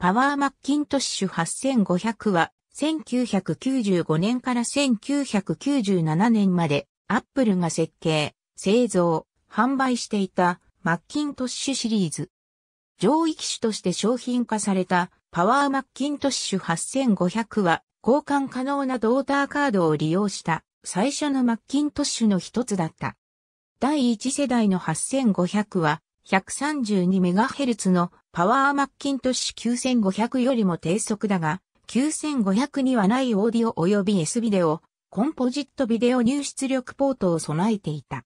パワーマッキントッシュ8500は、1995年から1997年まで、アップルが設計、製造、販売していた、マッキントッシュシリーズ。上位機種として商品化された、パワーマッキントッシュ8500は、交換可能なドーターカードを利用した、最初のマッキントッシュの一つだった。第一世代の8500は、132MHz のパワーマッキントッシュ9500よりも低速だが、9500にはないオーディオ及び S ビデオ、コンポジットビデオ入出力ポートを備えていた。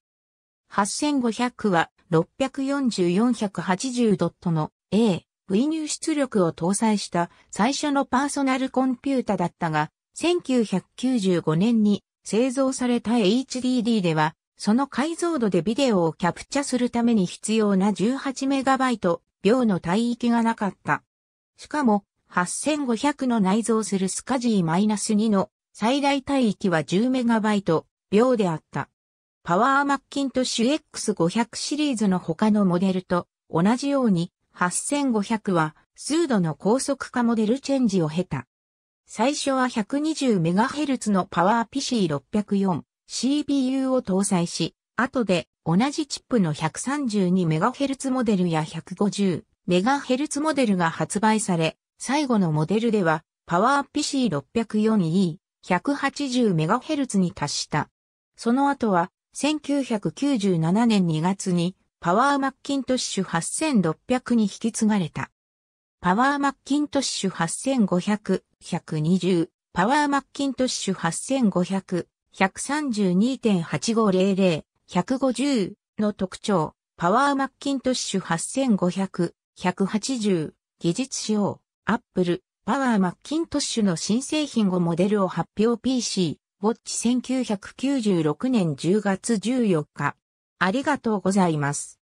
8500は6 4 4 8 0ドットの A、V 入出力を搭載した最初のパーソナルコンピュータだったが、1995年に製造された HDD ではその解像度でビデオをキャプチャするために必要な 18MB 秒の帯域がなかった。しかも、8500の内蔵するスカジー -2 の最大帯域は 10MB 秒であった。パワーマッキントッシュ X500 シリーズの他のモデルと同じように8500は数度の高速化モデルチェンジを経た。最初は 120MHz のパワー PC604 CPU を搭載し、後で同じチップの 132MHz モデルや 150MHz モデルが発売され、最後のモデルでは p o w e r PC604E 180MHz に達した。その後は1997年2月に p o w e r m a マ k i n t o s h 8600に引き継がれた。p o w e r m a マ k i n t o s h 8500、120、p o w e r m a マ k i n t o s h 8500、132.8500、150の特徴、パワーマッキントッシュ8500、180、技術仕様、アップル、パワーマッキントッシュの新製品5モデルを発表 PC、ウォッチ1996年10月14日。ありがとうございます。